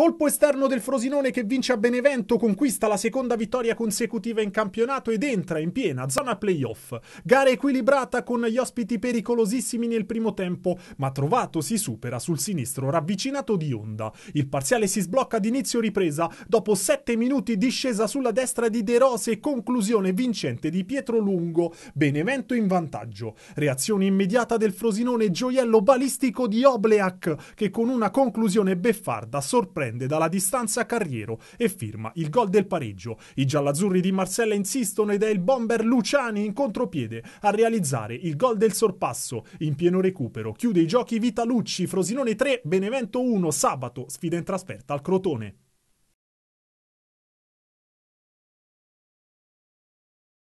Colpo esterno del Frosinone che vince a Benevento, conquista la seconda vittoria consecutiva in campionato ed entra in piena zona playoff. Gara equilibrata con gli ospiti pericolosissimi nel primo tempo, ma Trovato si supera sul sinistro ravvicinato di Honda. Il parziale si sblocca ad inizio ripresa, dopo 7 minuti discesa sulla destra di De Rose e conclusione vincente di Pietro Lungo. Benevento in vantaggio. Reazione immediata del Frosinone, gioiello balistico di Obleak che con una conclusione beffarda sorprende prende dalla distanza Carriero e firma il gol del pareggio. I giallazzurri di Marsella insistono ed è il bomber Luciani in contropiede a realizzare il gol del sorpasso. In pieno recupero chiude i giochi Vitalucci, Frosinone 3, Benevento 1, sabato, sfida in trasferta al Crotone.